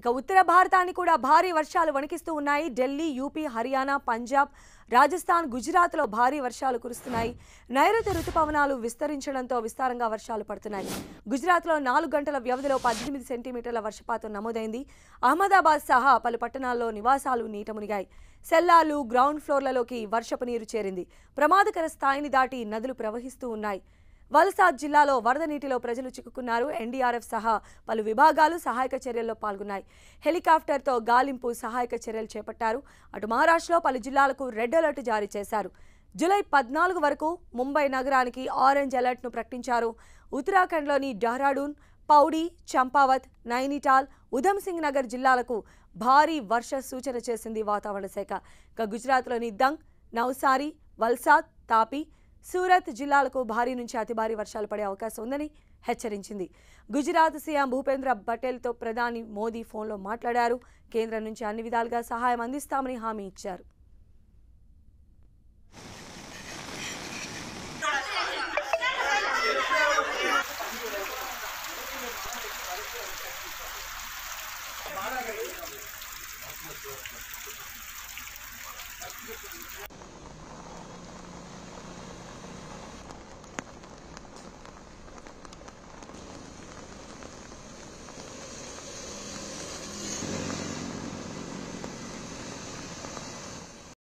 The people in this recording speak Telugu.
ఇక ఉత్తర భారతాన్ని కూడా భారీ వర్షాలు వణికిస్తూ ఉన్నాయి ఢిల్లీ యూపీ హర్యానా పంజాబ్ రాజస్థాన్ గుజరాత్లో భారీ వర్షాలు కురుస్తున్నాయి నైరుతి రుతుపవనాలు విస్తరించడంతో విస్తారంగా వర్షాలు పడుతున్నాయి గుజరాత్లో నాలుగు గంటల వ్యవధిలో పద్దెనిమిది సెంటీమీటర్ల వర్షపాతం నమోదైంది అహ్మదాబాద్ సహా పలు పట్టణాల్లో నివాసాలు నీట మునిగాయి సెల్లాలు గ్రౌండ్ ఫ్లోర్లలోకి వర్షపు నీరు చేరింది ప్రమాదకర స్థాయిని దాటి నదులు ప్రవహిస్తూ ఉన్నాయి వల్సాద్ జిల్లాలో వరద నీటిలో ప్రజలు చిక్కుకున్నారు ఎన్డీఆర్ఎఫ్ సహా పలు విభాగాలు సహాయక చర్యల్లో పాల్గొన్నాయి హెలికాప్టర్తో గాలింపు సహాయక చర్యలు చేపట్టారు అటు మహారాష్ట్రలో పలు జిల్లాలకు రెడ్ అలర్ట్ జారీ చేశారు జూలై పద్నాలుగు వరకు ముంబై నగరానికి ఆరెంజ్ అలర్ట్ను ప్రకటించారు ఉత్తరాఖండ్లోని డెహ్రాడూన్ పౌడి చంపావత్ నైనిటాల్ ఉధమ్సింగ్ నగర్ జిల్లాలకు భారీ వర్ష సూచన చేసింది వాతావరణ శాఖ ఇక గుజరాత్లోని దంగ్ నౌసారి వల్సాద్ తాపి సూరత్ జిల్లాలకు భారీ నుంచి అతి భారీ వర్షాలు పడే అవకాశం ఉందని హెచ్చరించింది గుజరాత్ సీఎం భూపేంద్ర పటేల్తో ప్రధాని మోదీ ఫోన్లో మాట్లాడారు కేంద్రం నుంచి అన్ని విధాలుగా సహాయం అందిస్తామని హామీ ఇచ్చారు Thank you.